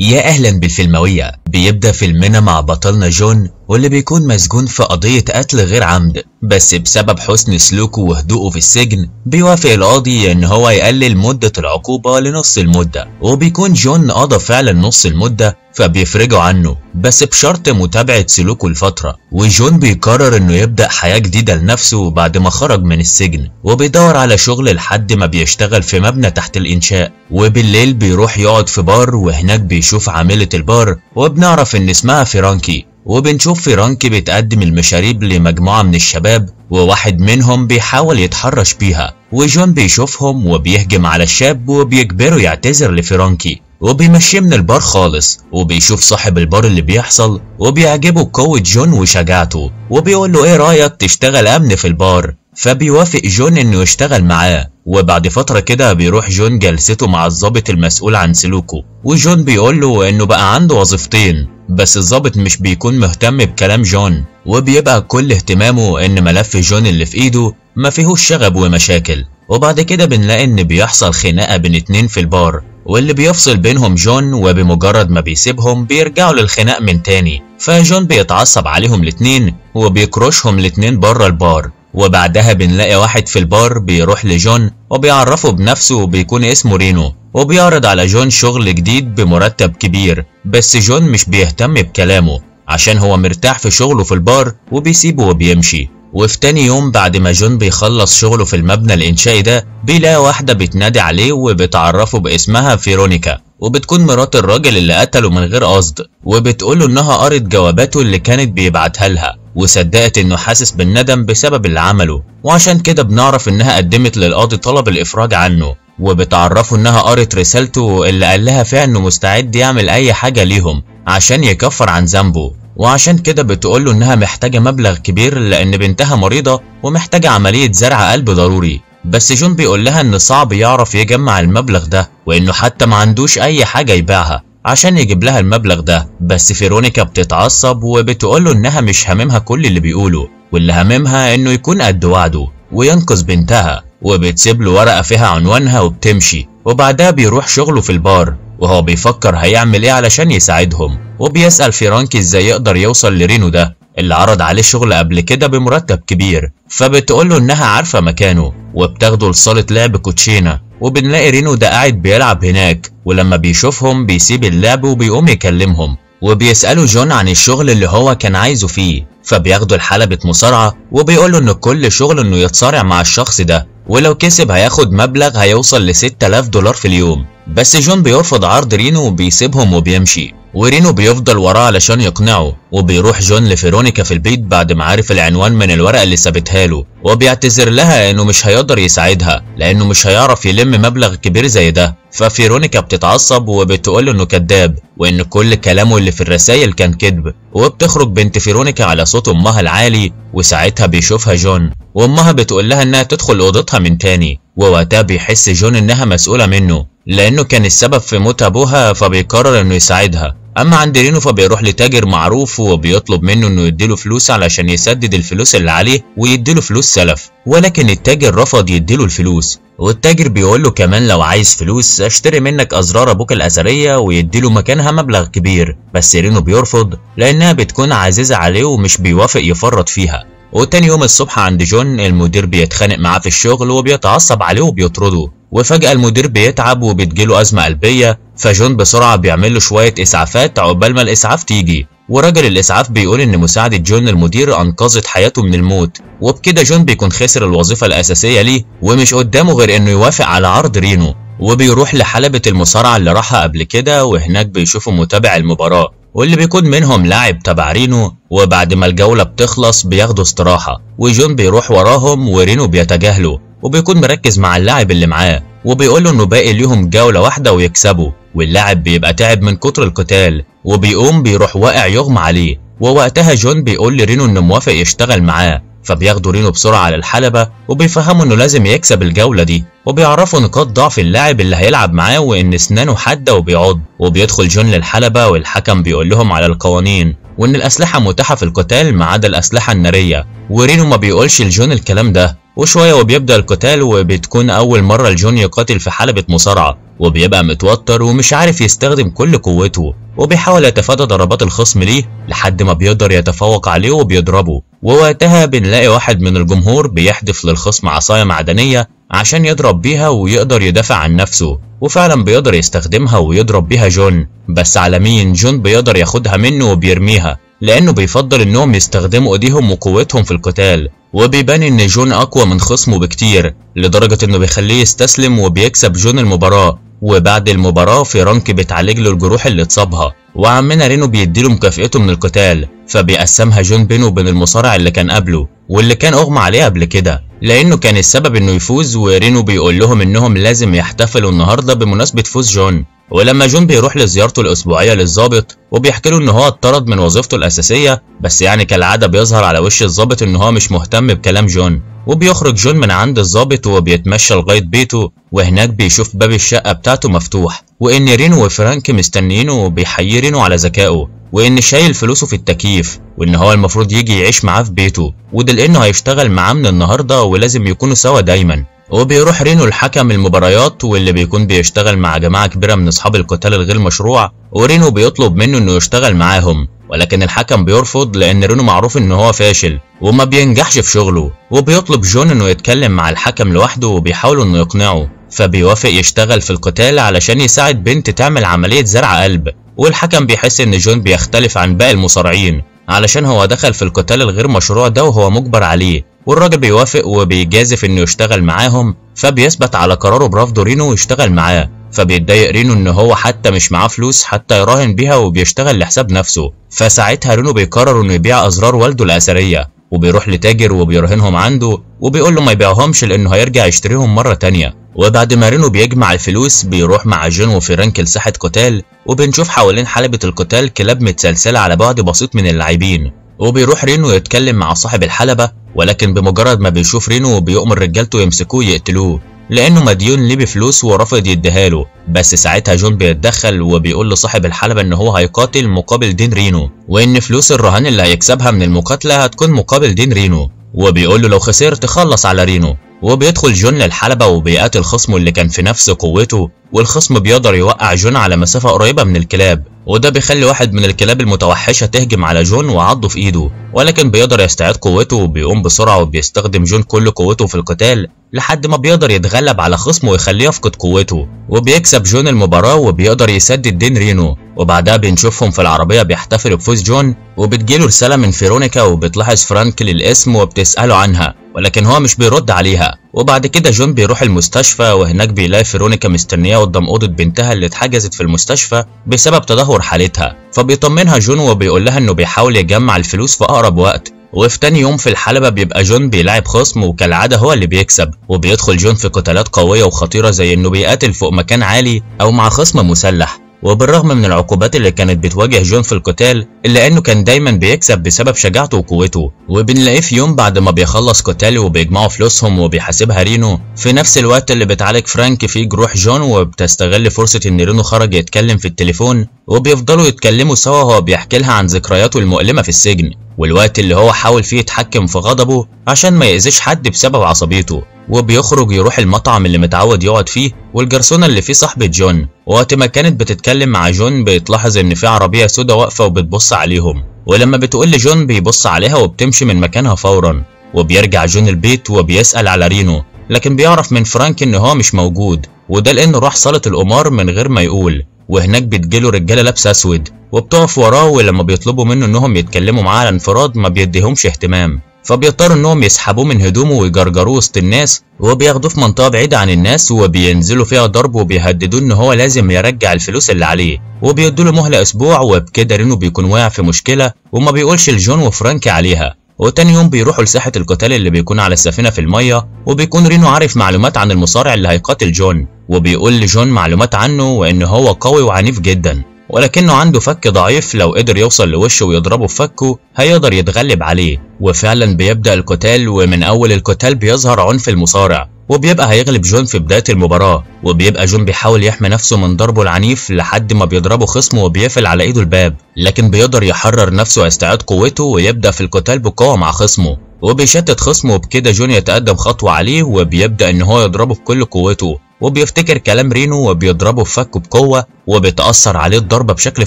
يا أهلا بالفيلموية بيبدأ فيلمنا مع بطلنا جون واللي بيكون مسجون في قضية قتل غير عمد بس بسبب حسن سلوكه وهدوءه في السجن بيوافق القاضي ان هو يقلل مدة العقوبة لنص المدة وبيكون جون قضى فعلا نص المدة فبيفرجوا عنه بس بشرط متابعة سلوكه لفترة وجون بيقرر انه يبدأ حياة جديدة لنفسه بعد ما خرج من السجن وبيدور على شغل لحد ما بيشتغل في مبنى تحت الإنشاء وبالليل بيروح يقعد في بار وهناك بيشوف عاملة البار وابن بنعرف ان اسمها فرانكي وبنشوف فرانكي بتقدم المشاريب لمجموعة من الشباب وواحد منهم بيحاول يتحرش بيها وجون بيشوفهم وبيهجم على الشاب وبيجبره يعتذر لفرانكي وبيمشيه من البار خالص وبيشوف صاحب البار اللي بيحصل وبيعجبه قوة جون وشجاعته وبيقول له ايه رايك تشتغل امن في البار فبيوافق جون انه يشتغل معاه وبعد فترة كده بيروح جون جلسته مع الظابط المسؤول عن سلوكه وجون بيقول له انه بقى عنده وظيفتين بس الظابط مش بيكون مهتم بكلام جون وبيبقى كل اهتمامه ان ملف جون اللي في ايده ما فيهوش شغب ومشاكل وبعد كده بنلاقي ان بيحصل خناقة بين اتنين في البار واللي بيفصل بينهم جون وبمجرد ما بيسيبهم بيرجعوا للخناق من تاني فجون بيتعصب عليهم الاتنين وبيكرشهم الاتنين بره البار وبعدها بنلاقي واحد في البار بيروح لجون وبيعرفه بنفسه وبيكون اسمه رينو وبيعرض على جون شغل جديد بمرتب كبير بس جون مش بيهتم بكلامه عشان هو مرتاح في شغله في البار وبيسيبه وبيمشي وفي تاني يوم بعد ما جون بيخلص شغله في المبنى الإنشائي ده بيلاقي واحدة بتنادي عليه وبتعرفه باسمها فيرونيكا وبتكون مرات الراجل اللي قتله من غير قصد وبتقوله إنها قرت جواباته اللي كانت بيبعتها لها وصدقت انه حاسس بالندم بسبب اللي عمله وعشان كده بنعرف انها قدمت للقاضي طلب الافراج عنه وبتعرفه انها قرت رسالته اللي قال لها فيها انه مستعد يعمل اي حاجه ليهم عشان يكفر عن ذنبه وعشان كده بتقول له انها محتاجه مبلغ كبير لان بنتها مريضه ومحتاجه عمليه زرع قلب ضروري بس جون بيقول لها ان صعب يعرف يجمع المبلغ ده وانه حتى ما عندوش اي حاجه يبيعها عشان يجيب لها المبلغ ده بس فيرونيكا بتتعصب وبتقول له انها مش هاممها كل اللي بيقوله واللي هاممها انه يكون قد وعده وينقذ بنتها وبتسيب له ورقه فيها عنوانها وبتمشي وبعدها بيروح شغله في البار وهو بيفكر هيعمل ايه علشان يساعدهم وبيسأل فرانكي ازاي يقدر يوصل لرينو ده اللي عرض عليه شغل قبل كده بمرتب كبير فبتقول له انها عارفه مكانه وبتاخده لصاله لعب كوتشينه وبنلاقي رينو ده قاعد بيلعب هناك ولما بيشوفهم بيسيب اللعب وبيقوم يكلمهم وبيسألوا جون عن الشغل اللي هو كان عايزه فيه فبياخدوا لحلبة مصارعة وبيقوله ان كل شغل انه يتصارع مع الشخص ده ولو كسب هياخد مبلغ هيوصل ل 6000 دولار في اليوم بس جون بيرفض عرض رينو وبيسيبهم وبيمشي ورينو بيفضل وراه علشان يقنعه وبيروح جون لفيرونيكا في البيت بعد ما عارف العنوان من الورقه اللي سابتها له وبيعتذر لها انه مش هيقدر يساعدها لانه مش هيعرف يلم مبلغ كبير زي ده ففيرونيكا بتتعصب وبتقول انه كذاب وان كل كلامه اللي في الرسائل كان كذب وبتخرج بنت فيرونيكا على صوت امها العالي وساعتها بيشوفها جون وامها بتقول لها انها تدخل اوضتها من تاني ووقتها بيحس جون إنها مسؤولة منه لأنه كان السبب في موت أبوها فبيقرر إنه يساعدها أما عند رينو فبيروح لتاجر معروف وبيطلب منه إنه يديله فلوس علشان يسدد الفلوس اللي عليه ويديله فلوس سلف ولكن التاجر رفض يديله الفلوس والتاجر بيقول له كمان لو عايز فلوس اشتري منك أزرار أبوك الأثرية ويديله مكانها مبلغ كبير بس رينو بيرفض لأنها بتكون عزيزة عليه ومش بيوافق يفرط فيها وتاني يوم الصبح عند جون المدير بيتخانق معاه في الشغل وبيتعصب عليه وبيطرده وفجأة المدير بيتعب وبتجيله أزمة قلبية فجون بسرعة بيعمل له شوية إسعافات عقبال ما الإسعاف تيجي وراجل الإسعاف بيقول إن مساعدة جون المدير أنقذت حياته من الموت وبكده جون بيكون خسر الوظيفة الأساسية ليه ومش قدامه غير إنه يوافق على عرض رينو وبيروح لحلبة المصارعة اللي راحها قبل كده وهناك بيشوفوا متابع المباراة واللي بيكون منهم لاعب تبع رينو وبعد ما الجولة بتخلص بياخدوا استراحة وجون بيروح وراهم ورينو بيتجاهله وبيكون مركز مع اللاعب اللي معاه وبيقول له انه باقي ليهم جولة واحدة ويكسبوا واللاعب بيبقى تعب من كتر القتال وبيقوم بيروح واقع يغمى عليه ووقتها جون بيقول لرينو انه موافق يشتغل معاه فبياخدوا رينو بسرعة على الحلبة وبيفهموا انه لازم يكسب الجولة دي وبيعرفوا نقاط ضعف اللاعب اللي هيلعب معاه وان اسنانه حادة وبيعض وبيدخل جون للحلبة والحكم بيقول لهم على القوانين وان الاسلحة متاحة في القتال ما عدا الاسلحة النارية ورينو ما بيقولش لجون الكلام ده وشوية وبيبدأ القتال وبتكون أول مرة لجون يقاتل في حلبة مصارعة وبيبقى متوتر ومش عارف يستخدم كل قوته وبيحاول يتفادى ضربات الخصم ليه لحد ما بيقدر يتفوق عليه وبيضربه ووقتها بنلاقي واحد من الجمهور بيحدف للخصم عصاية معدنية عشان يضرب بيها ويقدر يدافع عن نفسه وفعلا بيقدر يستخدمها ويضرب بيها جون بس على مين جون بيقدر ياخدها منه وبيرميها لأنه بيفضل إنهم يستخدموا إيديهم وقوتهم في القتال وبيبان ان جون اقوى من خصمه بكتير لدرجة انه بيخليه يستسلم وبيكسب جون المباراة وبعد المباراة فرانك بتعالج له الجروح اللي اتصابها وعمنا رينو بيديله مكافئته من القتال فبيقسمها جون بينه وبين المصارع اللي كان قبله واللي كان اغمى عليه قبل كده لانه كان السبب انه يفوز ورينو بيقول لهم انهم لازم يحتفلوا النهارده بمناسبة فوز جون ولما جون بيروح لزيارته الأسبوعية للظابط وبيحكي له إن هو اتطرد من وظيفته الأساسية بس يعني كالعادة بيظهر على وش الظابط إن هو مش مهتم بكلام جون وبيخرج جون من عند الظابط وبيتمشى لغاية بيته وهناك بيشوف باب الشقة بتاعته مفتوح وإن رينو وفرانك مستنينه وبيحيي رينو على ذكائه وان شايل فلوسه في التكييف وان هو المفروض يجي يعيش معاه في بيته وده لانه هيشتغل معاه من النهارده ولازم يكونوا سوا دايما وبيروح رينو الحكم المباريات واللي بيكون بيشتغل مع جماعة كبيرة من أصحاب القتال الغير مشروع ورينو بيطلب منه إنه يشتغل معاهم ولكن الحكم بيرفض لأن رينو معروف إن هو فاشل وما بينجحش في شغله وبيطلب جون إنه يتكلم مع الحكم لوحده وبيحاول إنه يقنعه فبيوافق يشتغل في القتال علشان يساعد بنت تعمل عملية زرع قلب والحكم بيحس ان جون بيختلف عن باقي المصارعين علشان هو دخل في القتال الغير مشروع ده وهو مجبر عليه والراجل بيوافق وبيجازف انه يشتغل معاهم فبيثبت على قراره برفض رينو ويشتغل معاه فبيتضايق رينو ان هو حتى مش معاه فلوس حتى يراهن بيها وبيشتغل لحساب نفسه فساعتها رينو بيقرر انه يبيع ازرار والده الاثريه وبيروح لتاجر وبيرهنهم عنده وبيقول له ما يبيعهمش لانه هيرجع يشتريهم مره تانية وبعد ما رينو بيجمع الفلوس بيروح مع جون وفرانك لساحه قتال وبنشوف حوالين حلبه القتال كلاب متسلسله على بعد بسيط من اللاعبين وبيروح رينو يتكلم مع صاحب الحلبه ولكن بمجرد ما بيشوف رينو بيؤمر رجالته يمسكوه يقتلوه لأنه مديون ليه بفلوس ورافض يديها له بس ساعتها جون بيتدخل وبيقول لصاحب الحلبة إن هو هيقاتل مقابل دين رينو وإن فلوس الرهان اللي هيكسبها من المقاتلة هتكون مقابل دين رينو وبيقول له لو خسرت خلص على رينو وبيدخل جون للحلبة وبيقاتل خصمه اللي كان في نفس قوته والخصم بيقدر يوقع جون على مسافة قريبة من الكلاب وده بيخلي واحد من الكلاب المتوحشة تهجم على جون وعضه في ايده ولكن بيقدر يستعيد قوته وبيقوم بسرعة وبيستخدم جون كل قوته في القتال لحد ما بيقدر يتغلب على خصمه ويخليه يفقد قوته وبيكسب جون المباراة وبيقدر يسدد دين رينو وبعدها بنشوفهم في العربية بيحتفلوا بفوز جون وبتجيله رسالة من فيرونيكا وبتلاحظ فرانك للاسم وبتسأله عنها ولكن هو مش بيرد عليها وبعد كده جون بيروح المستشفى وهناك بيلاقي فيرونيكا مستنية قدام أوضة بنتها اللي اتحجزت في المستشفى بسبب تدهور حالتها فبيطمنها جون وبيقول لها انه بيحاول يجمع الفلوس في أقرب وقت وفي تاني يوم في الحلبة بيبقى جون بيلاعب خصم وكالعادة هو اللي بيكسب وبيدخل جون في قتالات قوية وخطيرة زي انه بيقاتل فوق مكان عالي او مع خصم مسلح وبالرغم من العقوبات اللي كانت بتواجه جون في القتال إلا أنه كان دايما بيكسب بسبب شجاعته وقوته وبنلاقيه في يوم بعد ما بيخلص قتال وبيجمعوا فلوسهم وبيحاسبها رينو في نفس الوقت اللي بتعالج فرانك فيه جروح جون وبتستغل فرصة إن رينو خرج يتكلم في التليفون وبيفضلوا يتكلموا سوا وهو بيحكي لها عن ذكرياته المؤلمة في السجن والوقت اللي هو حاول فيه يتحكم في غضبه عشان ما يأذيش حد بسبب عصبيته وبيخرج يروح المطعم اللي متعود يقعد فيه والجرسونة اللي فيه صاحبة جون وقت ما كانت بتتكلم مع جون بتلاحظ ان في عربية سودا واقفة وبتبص عليهم ولما بتقول لجون بيبص عليها وبتمشي من مكانها فورا وبيرجع جون البيت وبيسأل على رينو لكن بيعرف من فرانك ان هو مش موجود وده لانه راح صالة القمار من غير ما يقول وهناك بتجيله رجاله لابسه اسود وبتقف وراه ولما بيطلبوا منه انهم يتكلموا معاه على انفراد ما بيديهمش اهتمام فبيضطروا انهم يسحبوه من هدومه ويجرجروه وسط الناس وبياخدوه في منطقه بعيده عن الناس وبينزلوا فيها ضرب وبيهددوه ان هو لازم يرجع الفلوس اللي عليه وبيدوا له مهله اسبوع وبكده رينو بيكون واقع في مشكله وما بيقولش لجون وفرانكي عليها وتاني يوم بيروحوا لساحة القتال اللي بيكون على السفينة في المية وبيكون رينو عارف معلومات عن المصارع اللي هيقاتل جون وبيقول لجون معلومات عنه وإن هو قوي وعنيف جدا ولكنه عنده فك ضعيف لو قدر يوصل لوشه ويضربه في فكه هيقدر يتغلب عليه وفعلا بيبدأ القتال ومن أول القتال بيظهر عنف المصارع وبيبقى هيغلب جون في بداية المباراة وبيبقى جون بيحاول يحمي نفسه من ضربه العنيف لحد ما بيضربه خصمه وبيقفل على ايده الباب لكن بيقدر يحرر نفسه ويستعيد قوته ويبدأ في القتال بقوة مع خصمه وبيشتت خصمه وبكده جون يتقدم خطوة عليه وبيبدأ ان هو يضربه بكل قوته وبيفتكر كلام رينو وبيضربه في فكه بقوة وبتاثر عليه الضربة بشكل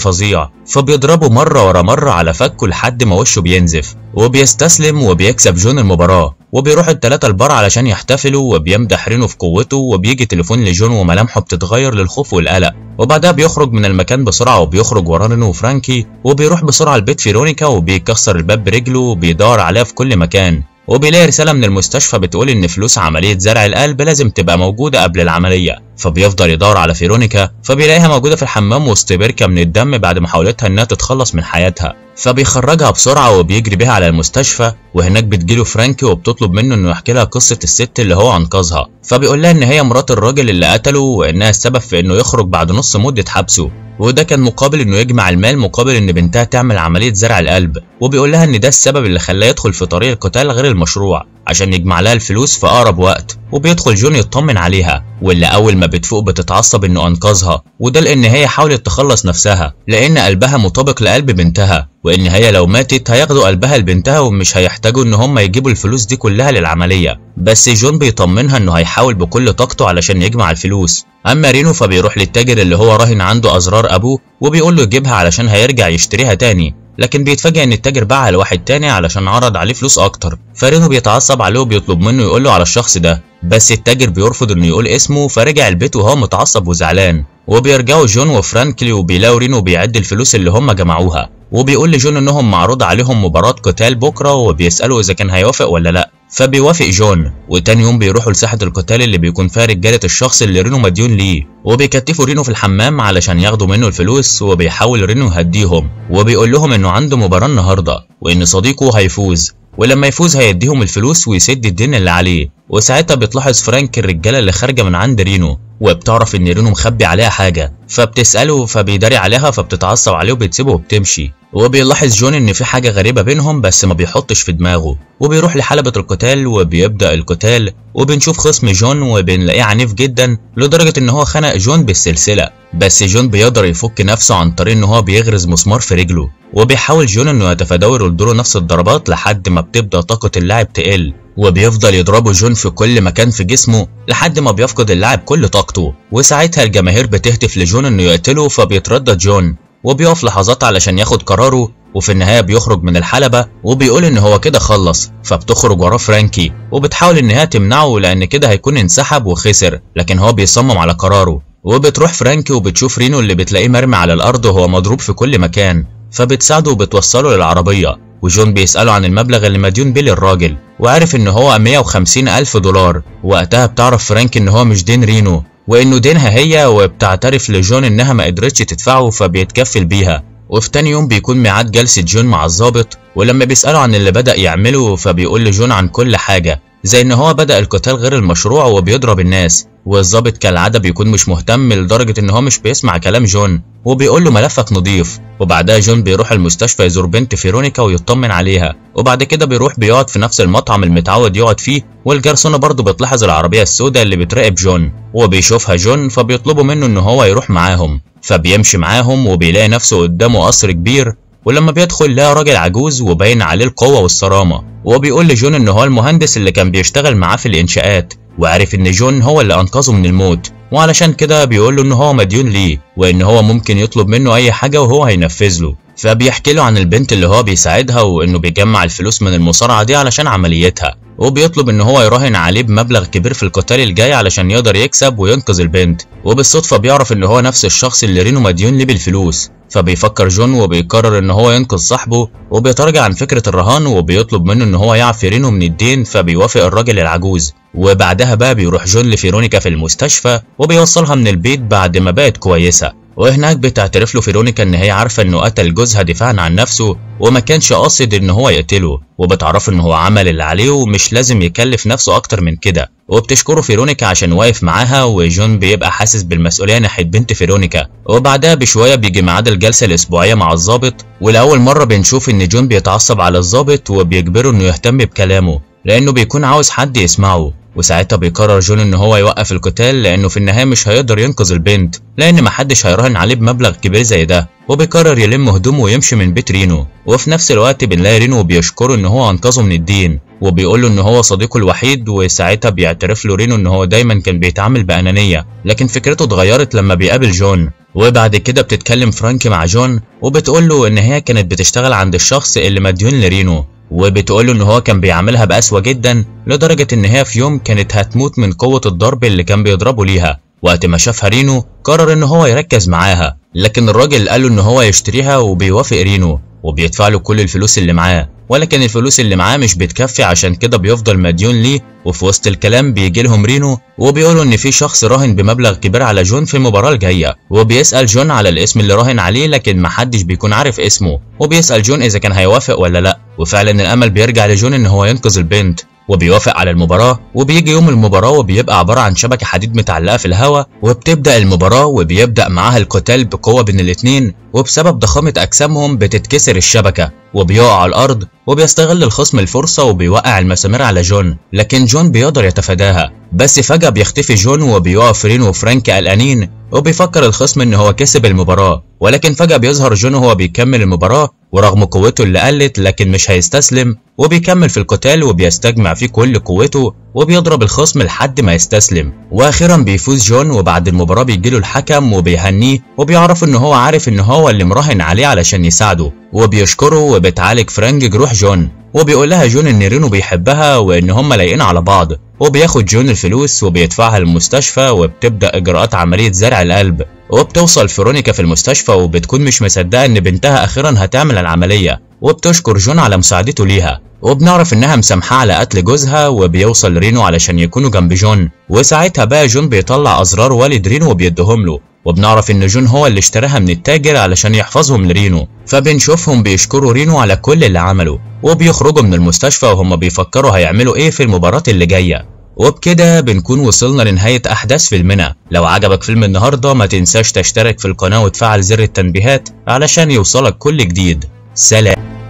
فظيع فبيضربه مرة ورا مرة على فكه لحد ما وشه بينزف وبيستسلم وبيكسب جون المباراة وبيروح الثلاثه البار علشان يحتفلوا وبيمدح رينو في قوته وبيجي تليفون لجون وملامحه بتتغير للخوف والقلق وبعدها بيخرج من المكان بسرعة وبيخرج وراه رينو وفرانكي وبيروح بسرعة لبيت فيرونيكا وبيكسر الباب برجله وبيدور عليها في كل مكان وبيلاقي رسالة من المستشفى بتقول إن فلوس عملية زرع القلب لازم تبقى موجودة قبل العملية فبيفضل يدور على فيرونيكا فبيلاقيها موجودة في الحمام وسط بركة من الدم بعد محاولتها انها تتخلص من حياتها فبيخرجها بسرعة وبيجري بيها على المستشفى وهناك بتجيله فرانكي وبتطلب منه انه يحكي لها قصة الست اللي هو انقذها فبيقول لها ان هي مرات الراجل اللي قتله وانها السبب في انه يخرج بعد نص مدة حبسه وده كان مقابل انه يجمع المال مقابل ان بنتها تعمل عملية زرع القلب وبيقول لها ان ده السبب اللي خلاه يدخل في طريق القتال غير المشروع عشان يجمع لها الفلوس في اقرب وقت وبيدخل جون يطمن عليها واللي اول ما بتفوق بتتعصب انه انقذها وده لان هي حاولت تخلص نفسها لان قلبها مطابق لقلب بنتها وان هي لو ماتت هياخدوا قلبها لبنتها ومش هيحتاجوا ان هم يجيبوا الفلوس دي كلها للعمليه بس جون بيطمنها انه هيحاول بكل طاقته علشان يجمع الفلوس اما رينو فبيروح للتاجر اللي هو راهن عنده ازرار ابوه وبيقول له يجيبها علشان هيرجع يشتريها تاني لكن بيتفاجئ ان التاجر باعها لواحد تاني علشان عرض عليه فلوس اكتر فرينو بيتعصب عليه وبيطلب منه يقول له على الشخص ده بس التاجر بيرفض انه يقول اسمه فرجع البيت وهو متعصب وزعلان وبيرجعوا جون وفرانكلي وبيلاقوا رينو بيعد الفلوس اللي هم جمعوها وبيقول لجون انهم معروض عليهم مباراة قتال بكرة وبيسأله اذا كان هيوافق ولا لا فبيوافق جون وتاني يوم بيروحوا لساحة القتال اللي بيكون فيها رجالة الشخص اللي رينو مديون ليه وبيكتفوا رينو في الحمام علشان ياخدوا منه الفلوس وبيحاول رينو يهديهم وبيقول لهم انه عنده مباراة النهاردة وان صديقه هيفوز ولما يفوز هيديهم الفلوس ويسد الدين اللي عليه وساعتها بتلاحظ فرانك الرجاله اللي خارجه من عند رينو وبتعرف ان رينو مخبي عليها حاجه فبتساله فبيداري عليها فبتتعصب عليه وبتسيبه وبتمشي وبيلاحظ جون ان في حاجه غريبه بينهم بس ما بيحطش في دماغه وبيروح لحلبه القتال وبيبدا القتال وبنشوف خصم جون وبنلاقيه عنيف جدا لدرجه ان هو خنق جون بالسلسله بس جون بيقدر يفك نفسه عن طريق ان هو بيغرز مسمار في رجله وبيحاول جون انه يتفادى ويردله نفس الضربات لحد ما بتبدا طاقه اللاعب تقل وبيفضل يضربه جون في كل مكان في جسمه لحد ما بيفقد اللاعب كل طاقته وساعتها الجماهير بتهتف لجون انه يقتله فبيتردد جون وبيقف لحظات علشان ياخد قراره وفي النهاية بيخرج من الحلبة وبيقول إن هو كده خلص فبتخرج وراه فرانكي وبتحاول إن هي تمنعه لأن كده هيكون انسحب وخسر لكن هو بيصمم على قراره وبتروح فرانكي وبتشوف رينو اللي بتلاقيه مرمي على الأرض وهو مضروب في كل مكان فبتساعده وبتوصله للعربية وجون بيسأله عن المبلغ اللي مديون بيه للراجل وعرف ان هو 150 ألف دولار وقتها بتعرف فرانك ان هو مش دين رينو وانه دينها هي وبتعترف لجون انها ما قدرتش تدفعه فبيتكفل بيها وفي تاني يوم بيكون ميعاد جلسة جون مع الظابط ولما بيسأله عن اللي بدأ يعمله فبيقول لجون عن كل حاجة زي ان هو بدأ القتال غير المشروع وبيضرب الناس والظابط كالعادة بيكون مش مهتم لدرجة ان هو مش بيسمع كلام جون وبيقول له ملفك نضيف وبعدها جون بيروح المستشفى يزور بنت فيرونيكا ويطمن عليها وبعد كده بيروح بيقعد في نفس المطعم المتعود يقعد فيه والجرسونة برضه بتلاحظ العربية السوداء اللي بتراقب جون وبيشوفها جون فبيطلبوا منه ان هو يروح معاهم فبيمشي معاهم وبيلاقي نفسه قدامه قصر كبير ولما بيدخل لقى راجل عجوز وباين عليه القوة والصرامة وبيقول لجون إن هو المهندس اللي كان بيشتغل معاه في الإنشاءات وعرف إن جون هو اللي أنقذه من الموت وعلشان كده بيقول له إن هو مديون ليه وإن هو ممكن يطلب منه أي حاجة وهو هينفذ له فبيحكي له عن البنت اللي هو بيساعدها وإنه بيجمع الفلوس من المصارعة دي علشان عمليتها وبيطلب ان هو يراهن عليه بمبلغ كبير في القتال الجاي علشان يقدر يكسب وينقذ البنت وبالصدفة بيعرف ان هو نفس الشخص اللي رينو مديون ليه بالفلوس فبيفكر جون وبيقرر ان هو ينقذ صاحبه وبيتراجع عن فكرة الرهان وبيطلب منه ان هو يعفي رينو من الدين فبيوافق الراجل العجوز وبعدها بقى بيروح جون لفيرونيكا في المستشفى وبيوصلها من البيت بعد ما بقت كويسة وهناك بتعترف له فيرونيكا ان هي عارفه انه قتل جوزها دفاعا عن نفسه وما كانش قاصد ان هو يقتله وبتعرفه ان هو عمل اللي عليه ومش لازم يكلف نفسه اكتر من كده وبتشكره فيرونيكا عشان واقف معاها وجون بيبقى حاسس بالمسؤوليه ناحيه بنت فيرونيكا وبعدها بشويه بيجي ميعاد الجلسه الاسبوعيه مع الضابط ولاول مره بنشوف ان جون بيتعصب على الضابط وبيجبره انه يهتم بكلامه لانه بيكون عاوز حد يسمعه وساعتها بيقرر جون ان هو يوقف القتال لانه في النهايه مش هيقدر ينقذ البنت لان محدش هيراهن عليه بمبلغ كبير زي ده وبيقرر يلم هدومه ويمشي من بيت رينو وفي نفس الوقت بنلاقي رينو بيشكره ان هو انقذه من الدين وبيقول له ان هو صديقه الوحيد وساعتها بيعترف له رينو ان هو دايما كان بيتعامل بانانيه لكن فكرته اتغيرت لما بيقابل جون وبعد كده بتتكلم فرانكي مع جون وبتقول له ان هي كانت بتشتغل عند الشخص اللي مديون لرينو وبتقوله ان هو كان بيعاملها بقسوه جدا لدرجه ان هي في يوم كانت هتموت من قوه الضرب اللي كان بيضربه ليها وقت ما شافها رينو قرر ان هو يركز معاها لكن الراجل قال له ان هو يشتريها وبيوافق رينو وبيدفع له كل الفلوس اللي معاه ولكن الفلوس اللي معاه مش بتكفي عشان كده بيفضل مديون ليه وفي وسط الكلام بيجي لهم رينو وبيقولوا ان في شخص راهن بمبلغ كبير على جون في المباراه الجايه وبيسال جون على الاسم اللي راهن عليه لكن محدش بيكون عارف اسمه وبيسال جون اذا كان هيوافق ولا لا وفعلا الامل بيرجع لجون ان هو ينقذ البنت وبيوافق على المباراة وبيجي يوم المباراة وبيبقى عبارة عن شبكة حديد متعلقة في الهواء وبتبدأ المباراة وبيبدأ معاها القتال بقوة بين الاتنين وبسبب ضخامة أجسامهم بتتكسر الشبكة وبيقع على الأرض وبيستغل الخصم الفرصة وبيوقع المسامير على جون لكن جون بيقدر يتفاداها بس فجأة بيختفي جون وبيقع فرين وفرانك قلقانين وبيفكر الخصم ان هو كسب المباراة ولكن فجأة بيظهر جون وهو بيكمل المباراة ورغم قوته اللي قلت لكن مش هيستسلم وبيكمل في القتال وبيستجمع فيه كل قوته وبيضرب الخصم لحد ما يستسلم واخيرا بيفوز جون وبعد المباراة بيجيله الحكم وبيهنيه وبيعرف ان هو عارف ان هو اللي مراهن عليه علشان يساعده وبيشكره وبتعالج فرانك جروح جون وبيقول لها جون ان رينو بيحبها وان هما لايقين على بعض وبياخد جون الفلوس وبيدفعها للمستشفى وبتبدا اجراءات عمليه زرع القلب وبتوصل فيرونيكا في المستشفى وبتكون مش مصدقه ان بنتها اخيرا هتعمل العمليه وبتشكر جون على مساعدته ليها وبنعرف انها مسامحه على قتل جوزها وبيوصل رينو علشان يكونوا جنب جون وساعتها بقى جون بيطلع أزرار والد رينو وبيديهم له وبنعرف ان جون هو اللي اشتراها من التاجر علشان يحفظهم لرينو فبنشوفهم بيشكروا رينو على كل اللي عمله وبيخرجوا من المستشفى وهم بيفكروا هيعملوا ايه في المباراة اللي جاية وبكده بنكون وصلنا لنهاية أحداث فيلمنا لو عجبك فيلم النهاردة ما تنساش تشترك في القناة وتفعل زر التنبيهات علشان يوصلك كل جديد سلام